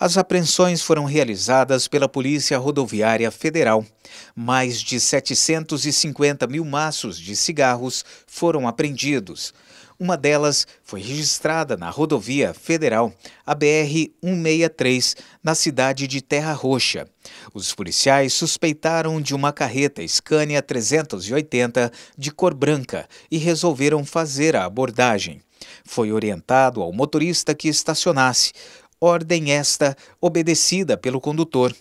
As apreensões foram realizadas pela Polícia Rodoviária Federal. Mais de 750 mil maços de cigarros foram apreendidos. Uma delas foi registrada na rodovia federal, a BR-163, na cidade de Terra Roxa. Os policiais suspeitaram de uma carreta Scania 380 de cor branca e resolveram fazer a abordagem. Foi orientado ao motorista que estacionasse, ordem esta obedecida pelo condutor.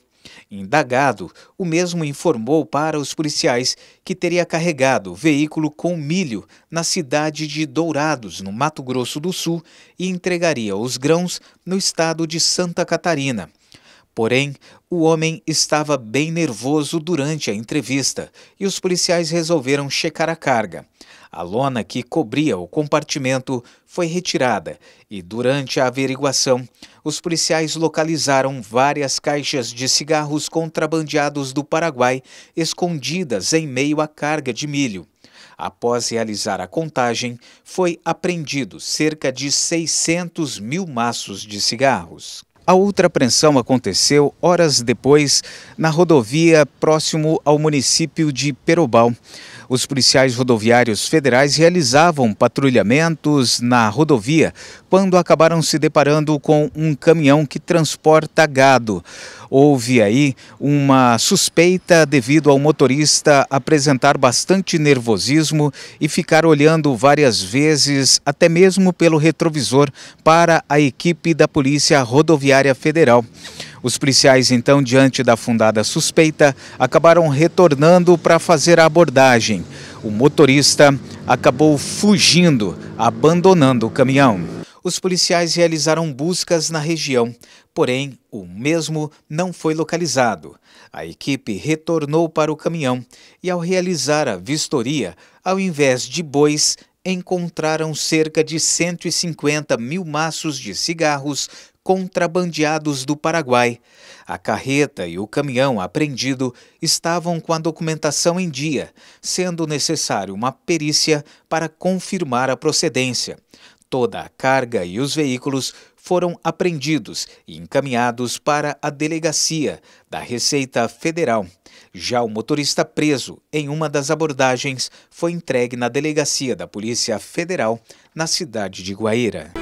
Indagado, o mesmo informou para os policiais que teria carregado veículo com milho na cidade de Dourados, no Mato Grosso do Sul, e entregaria os grãos no estado de Santa Catarina. Porém, o homem estava bem nervoso durante a entrevista e os policiais resolveram checar a carga. A lona que cobria o compartimento foi retirada e, durante a averiguação, os policiais localizaram várias caixas de cigarros contrabandeados do Paraguai escondidas em meio à carga de milho. Após realizar a contagem, foi apreendido cerca de 600 mil maços de cigarros. A outra apreensão aconteceu horas depois na rodovia próximo ao município de Perobal os policiais rodoviários federais realizavam patrulhamentos na rodovia quando acabaram se deparando com um caminhão que transporta gado. Houve aí uma suspeita devido ao motorista apresentar bastante nervosismo e ficar olhando várias vezes, até mesmo pelo retrovisor, para a equipe da Polícia Rodoviária Federal. Os policiais, então, diante da fundada suspeita, acabaram retornando para fazer a abordagem. O motorista acabou fugindo, abandonando o caminhão. Os policiais realizaram buscas na região, porém o mesmo não foi localizado. A equipe retornou para o caminhão e, ao realizar a vistoria, ao invés de bois, encontraram cerca de 150 mil maços de cigarros contrabandeados do Paraguai. A carreta e o caminhão apreendido estavam com a documentação em dia, sendo necessário uma perícia para confirmar a procedência. Toda a carga e os veículos foram apreendidos e encaminhados para a delegacia da Receita Federal. Já o motorista preso em uma das abordagens foi entregue na delegacia da Polícia Federal na cidade de Guaíra.